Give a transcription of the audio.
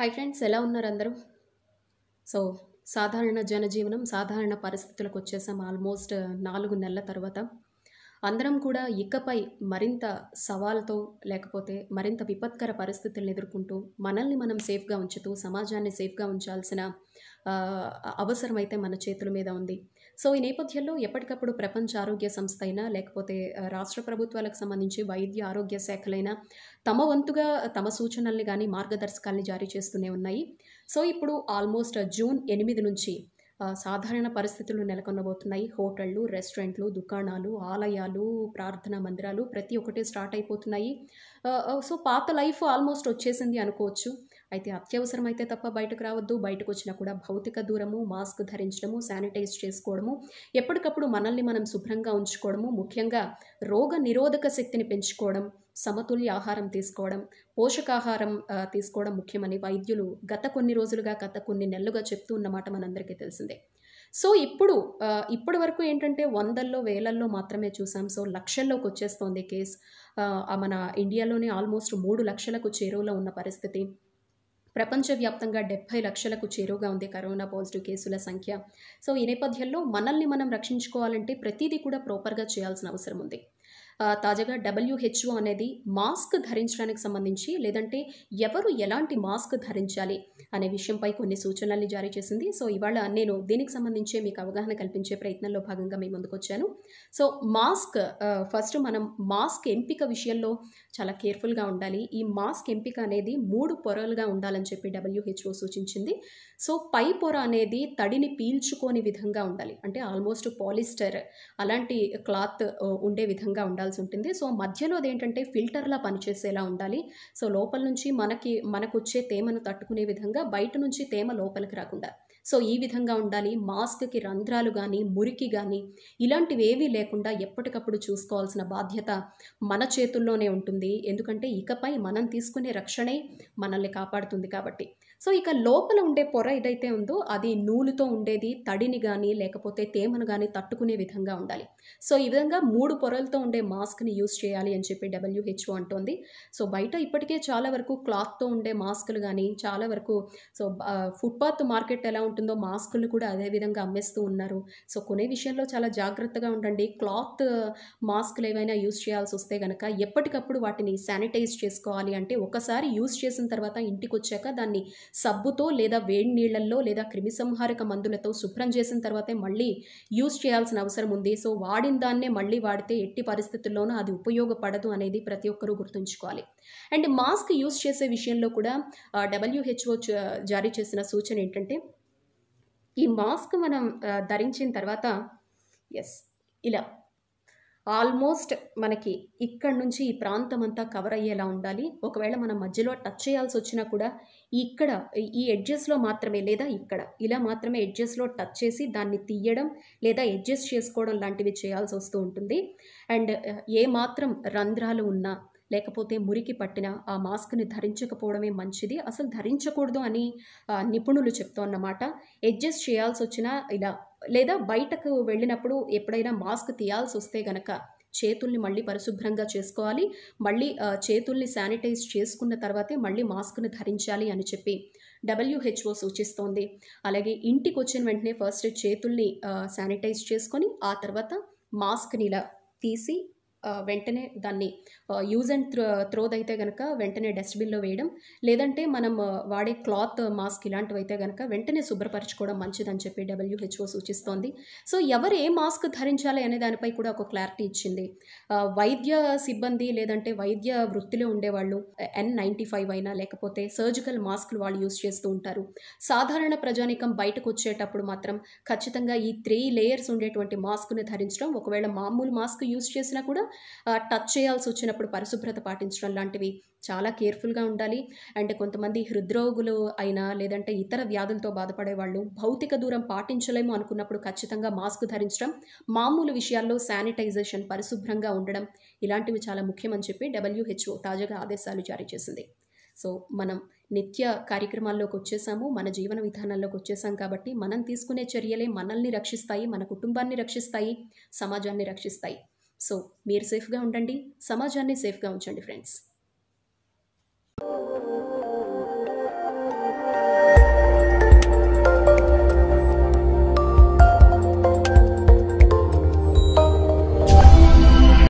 hi friends ఎలా ఉన్నారు అందరూ సో సాధారణ జనజీవనం సాధారణ పరిస్థితులకు వచ్చేసాం ఆల్మోస్ట్ uh, నాలుగు నెలల తర్వాత అందరం కూడా ఇకపై మరింత సవాల్తో లేకపోతే మరింత విపత్కర పరిస్థితులను ఎదుర్కొంటూ మనల్ని మనం సేఫ్గా ఉంచుతూ సమాజాన్ని సేఫ్గా ఉంచాల్సిన uh, అవసరం అయితే మన చేతుల మీద ఉంది సో ఈ నేపథ్యంలో ఎప్పటికప్పుడు ప్రపంచ ఆరోగ్య సంస్థ అయినా లేకపోతే రాష్ట్ర ప్రభుత్వాలకు సంబంధించి వైద్య ఆరోగ్య శాఖలైనా తమ వంతుగా తమ సూచనల్ని కానీ మార్గదర్శకాల్ని జారీ చేస్తూనే ఉన్నాయి సో ఇప్పుడు ఆల్మోస్ట్ జూన్ ఎనిమిది నుంచి సాధారణ పరిస్థితులు నెలకొనబోతున్నాయి హోటళ్ళు రెస్టారెంట్లు దుకాణాలు ఆలయాలు ప్రార్థనా మందిరాలు ప్రతి ఒక్కటి స్టార్ట్ అయిపోతున్నాయి సో పాత లైఫ్ ఆల్మోస్ట్ వచ్చేసింది అనుకోవచ్చు అయితే అత్యవసరమైతే తప్ప బయటకు రావద్దు బయటకు వచ్చినా కూడా భౌతిక దూరము మాస్క్ ధరించడము శానిటైజ్ చేసుకోవడము ఎప్పటికప్పుడు మనల్ని మనం శుభ్రంగా ఉంచుకోవడము ముఖ్యంగా రోగ నిరోధక శక్తిని పెంచుకోవడం సమతుల్య ఆహారం తీసుకోవడం పోషకాహారం తీసుకోవడం ముఖ్యమని వైద్యులు గత కొన్ని రోజులుగా గత కొన్ని నెలలుగా చెప్తూ ఉన్నమాట మనందరికీ తెలిసిందే సో ఇప్పుడు ఇప్పటి వరకు ఏంటంటే వందల్లో వేలల్లో మాత్రమే చూసాం సో లక్షల్లోకి వచ్చేస్తోంది కేసు మన ఇండియాలోనే ఆల్మోస్ట్ మూడు లక్షలకు చేరువలో ఉన్న పరిస్థితి ప్రపంచవ్యాప్తంగా డెబ్బై లక్షలకు చేరువగా ఉంది కరోనా పాజిటివ్ కేసుల సంఖ్య సో ఈ నేపథ్యంలో మనల్ని మనం రక్షించుకోవాలంటే ప్రతిదీ కూడా ప్రాపర్గా చేయాల్సిన అవసరం ఉంది తాజాగా డబ్ల్యూహెచ్ఓ అనేది మాస్క్ ధరించడానికి సంబంధించి లేదంటే ఎవరు ఎలాంటి మాస్క్ ధరించాలి అనే విషయంపై కొన్ని సూచనల్ని జారీ చేసింది సో ఇవాళ నేను దీనికి సంబంధించి మీకు అవగాహన కల్పించే ప్రయత్నంలో భాగంగా మీ ముందుకొచ్చాను సో మాస్క్ ఫస్ట్ మనం మాస్క్ ఎంపిక విషయంలో చాలా కేర్ఫుల్గా ఉండాలి ఈ మాస్క్ ఎంపిక అనేది మూడు పొరలుగా ఉండాలని చెప్పి డబ్ల్యూహెచ్ఓ సూచించింది సో పై పొర అనేది తడిని పీల్చుకోని విధంగా ఉండాలి అంటే ఆల్మోస్ట్ పాలిస్టర్ అలాంటి క్లాత్ ఉండే విధంగా ఉండాలి ఉండాల్సి ఉంటుంది సో మధ్యలో అదేంటంటే ఫిల్టర్లా పనిచేసేలా ఉండాలి సో లోపల నుంచి మనకి మనకు వచ్చే తేమను తట్టుకునే విధంగా బయట నుంచి తేమ లోపలికి రాకుండా సో ఈ విధంగా ఉండాలి మాస్క్కి రంధ్రాలు కానీ మురికి కానీ ఇలాంటివి ఏవీ లేకుండా ఎప్పటికప్పుడు చూసుకోవాల్సిన బాధ్యత మన చేతుల్లోనే ఉంటుంది ఎందుకంటే ఇకపై మనం తీసుకునే రక్షణే మనల్ని కాపాడుతుంది కాబట్టి సో ఇక లోపల ఉండే పొర ఏదైతే ఉందో అది నూలుతో ఉండేది తడిని కానీ లేకపోతే తేమను కానీ తట్టుకునే విధంగా ఉండాలి సో ఈ విధంగా మూడు పొరలతో ఉండే మాస్క్ని యూస్ చేయాలి అని చెప్పి డబ్ల్యూహెచ్ఓ అంటోంది సో బయట ఇప్పటికే చాలా వరకు క్లాత్తో ఉండే మాస్కులు కానీ చాలా వరకు సో ఫుట్పాత్ మార్కెట్ ఎలా ఉంటుందో మాస్కులు కూడా అదే విధంగా అమ్మేస్తూ ఉన్నారు సో కొనే విషయంలో చాలా జాగ్రత్తగా ఉండండి క్లాత్ మాస్కులు ఏవైనా యూస్ చేయాల్సి వస్తే కనుక ఎప్పటికప్పుడు వాటిని శానిటైజ్ చేసుకోవాలి అంటే ఒకసారి యూస్ చేసిన తర్వాత ఇంటికి వచ్చాక దాన్ని సబ్బుతో లేదా వేడి నీళ్ళల్లో లేదా క్రిమిసంహారక మందులతో శుభ్రం చేసిన తర్వాతే మళ్ళీ యూస్ చేయాల్సిన అవసరం ఉంది సో వాడే వాడిన దాన్నే మళ్ళీ వాడితే ఎట్టి పరిస్థితుల్లోనూ అది ఉపయోగపడదు అనేది ప్రతి ఒక్కరూ గుర్తుంచుకోవాలి అండ్ మాస్క్ యూస్ చేసే విషయంలో కూడా డబ్ల్యూహెచ్ఓ జారీ చేసిన సూచన ఏంటంటే ఈ మాస్క్ మనం ధరించిన తర్వాత ఎస్ ఇలా ఆల్మోస్ట్ మనకి ఇక్కడ నుంచి ఈ ప్రాంతం అంతా కవర్ అయ్యేలా ఉండాలి ఒకవేళ మనం మధ్యలో టచ్ చేయాల్సి వచ్చినా కూడా ఇక్కడ ఈ ఎడ్జెస్లో మాత్రమే లేదా ఇక్కడ ఇలా మాత్రమే ఎడ్జెస్లో టచ్ చేసి దాన్ని తీయడం లేదా ఎడ్జెస్ట్ చేసుకోవడం లాంటివి చేయాల్సి వస్తూ ఉంటుంది అండ్ ఏ మాత్రం రంధ్రాలు ఉన్నా లేకపోతే మురికి పట్టిన ఆ మాస్క్ని ధరించకపోవడమే మంచిది అసలు ధరించకూడదు అని నిపుణులు చెప్తూ అన్నమాట అడ్జస్ట్ చేయాల్సి వచ్చినా ఇలా లేదా బయటకు వెళ్ళినప్పుడు ఎప్పుడైనా మాస్క్ తీయాల్సి వస్తే గనక చేతుల్ని మళ్ళీ పరిశుభ్రంగా చేసుకోవాలి మళ్ళీ చేతుల్ని శానిటైజ్ చేసుకున్న తర్వాతే మళ్ళీ మాస్క్ను ధరించాలి అని చెప్పి డబ్ల్యూహెచ్ఓ సూచిస్తోంది అలాగే ఇంటికి వచ్చిన వెంటనే ఫస్ట్ చేతుల్ని శానిటైజ్ చేసుకొని ఆ తర్వాత మాస్క్ని ఇలా తీసి వెంటనే దాన్ని యూజ్ అండ్ త్రో త్రోద్ అయితే కనుక వెంటనే డస్ట్బిన్లో వేయడం లేదంటే మనం వాడే క్లాత్ మాస్క్ ఇలాంటివి అయితే కనుక వెంటనే శుభ్రపరచుకోవడం మంచిదని చెప్పి డబ్ల్యూహెచ్ఓ సూచిస్తోంది సో ఎవరు ఏ మాస్క్ ధరించాలి అనే దానిపై కూడా ఒక క్లారిటీ ఇచ్చింది వైద్య సిబ్బంది లేదంటే వైద్య వృత్తిలో ఉండేవాళ్ళు ఎన్ నైంటీ ఫైవ్ అయినా లేకపోతే సర్జికల్ మాస్క్లు వాళ్ళు యూజ్ చేస్తూ ఉంటారు సాధారణ ప్రజానికం బయటకు వచ్చేటప్పుడు మాత్రం ఖచ్చితంగా ఈ త్రీ లేయర్స్ ఉండేటువంటి మాస్క్ను ధరించడం ఒకవేళ మామూలు మాస్క్ యూజ్ చేసినా కూడా టచ్ చేయాల్సి వచ్చినప్పుడు పరిశుభ్రత పాటించడం లాంటివి చాలా కేర్ఫుల్గా ఉండాలి అండ్ కొంతమంది హృద్రోగులు అయినా లేదంటే ఇతర వ్యాధులతో బాధపడే వాళ్ళు భౌతిక దూరం పాటించలేము అనుకున్నప్పుడు ఖచ్చితంగా మాస్క్ ధరించడం మామూలు విషయాల్లో శానిటైజేషన్ పరిశుభ్రంగా ఉండడం ఇలాంటివి చాలా ముఖ్యమని చెప్పి డబ్ల్యూహెచ్ఓ తాజాగా ఆదేశాలు జారీ చేసింది సో మనం నిత్య కార్యక్రమాల్లోకి వచ్చేసాము మన జీవన విధానాల్లోకి వచ్చేసాం కాబట్టి మనం తీసుకునే చర్యలే మనల్ని రక్షిస్తాయి మన కుటుంబాన్ని రక్షిస్తాయి సమాజాన్ని రక్షిస్తాయి సో మీరు సేఫ్గా ఉండండి సమాజాన్ని సేఫ్గా ఉంచండి ఫ్రెండ్స్